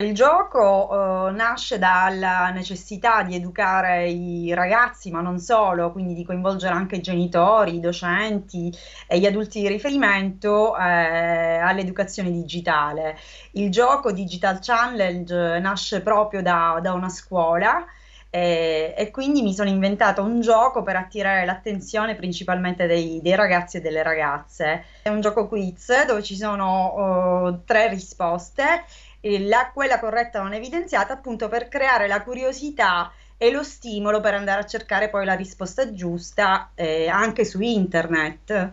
Il gioco eh, nasce dalla necessità di educare i ragazzi, ma non solo, quindi di coinvolgere anche i genitori, i docenti e gli adulti di riferimento eh, all'educazione digitale. Il gioco Digital Challenge eh, nasce proprio da, da una scuola. E, e, quindi mi sono inventata un gioco per attirare l'attenzione principalmente dei, dei ragazzi e delle ragazze. È un gioco quiz dove ci sono uh, tre risposte eh, la, quella corretta non evidenziata, appunto per creare la curiosità e lo stimolo per andare a cercare poi la risposta giusta eh, anche su internet.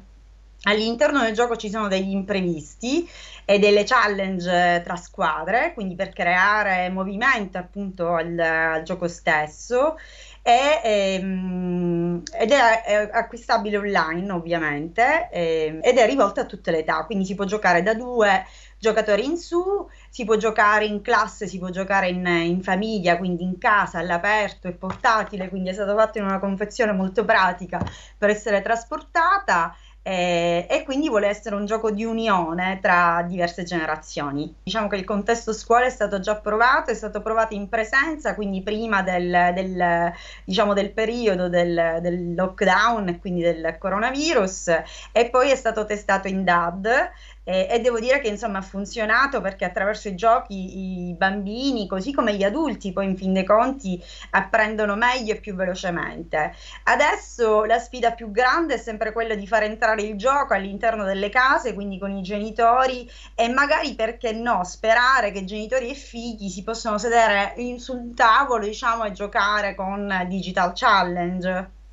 All'interno del gioco ci sono degli imprevisti e delle challenge eh, tra squadre, quindi per creare movimento appunto al, al gioco stesso e, ehm, ed è, è, acquistabile online ovviamente ehm, ed è rivolta a tutte le età, quindi si può giocare da due giocatori in su, si può giocare in classe, si può giocare in, in famiglia, quindi in casa, all'aperto, è portatile, quindi è stata fatta in una confezione molto pratica per essere trasportata eh, e quindi vuole essere un gioco di unione tra diverse generazioni. Diciamo che il contesto scuola è stato già provato, è stato provato in presenza, quindi prima del, del, diciamo, del periodo del, del lockdown, quindi del coronavirus, e poi è stato testato in DAD eh, e devo dire che insomma ha funzionato perché attraverso i giochi i bambini, così come gli adulti, poi in fin dei conti apprendono meglio e più velocemente. Adesso la sfida più grande è sempre quella di far entrare il gioco all'interno delle case, quindi con i genitori e magari perché no, sperare che genitori e figli si possano sedere in, sul tavolo, diciamo, e giocare con Digital Challenge.